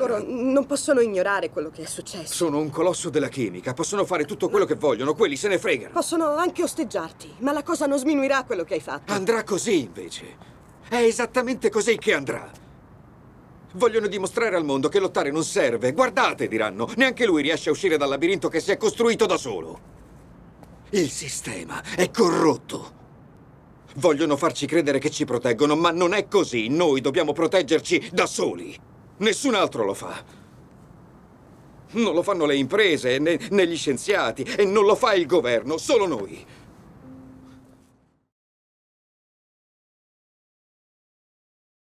Loro non possono ignorare quello che è successo. Sono un colosso della chimica, possono fare tutto quello che vogliono, quelli se ne fregano. Possono anche osteggiarti, ma la cosa non sminuirà quello che hai fatto. Andrà così, invece. È esattamente così che andrà. Vogliono dimostrare al mondo che lottare non serve. Guardate, diranno, neanche lui riesce a uscire dal labirinto che si è costruito da solo. Il sistema è corrotto. Vogliono farci credere che ci proteggono, ma non è così. Noi dobbiamo proteggerci da soli. Nessun altro lo fa. Non lo fanno le imprese, né, né gli scienziati, e non lo fa il governo, solo noi.